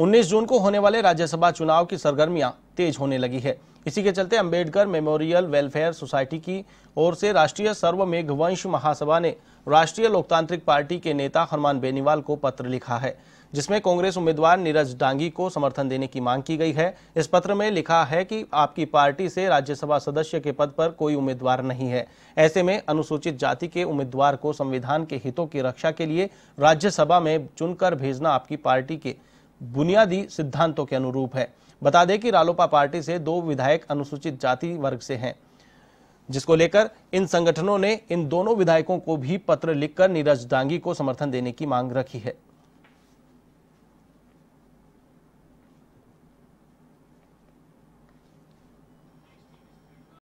19 जून को होने वाले राज्यसभा चुनाव की सरगर्मियां तेज होने लगी है इसी के चलते अंबेडकर मेमोरियल वेलफेयर सोसाइटी की ओर से राष्ट्रीय सर्व मेघवंश महासभा ने राष्ट्रीय लोकतांत्रिक पार्टी के नेता हनुमान बेनीवाल को पत्र लिखा है जिसमें कांग्रेस उम्मीदवार नीरज डांगी को समर्थन देने की मांग की गई है इस पत्र में लिखा है कि आपकी पार्टी से राज्यसभा सदस्य के पद पर कोई उम्मीदवार नहीं है ऐसे में अनुसूचित जाति के उम्मीदवार को संविधान के हितों की रक्षा के लिए राज्यसभा में चुनकर भेजना आपकी पार्टी के बुनियादी सिद्धांतों के अनुरूप है बता दें कि रालोपा पार्टी से दो विधायक अनुसूचित जाति वर्ग से हैं जिसको लेकर इन संगठनों ने इन दोनों विधायकों को भी पत्र लिखकर नीरज डांगी को समर्थन देने की मांग रखी है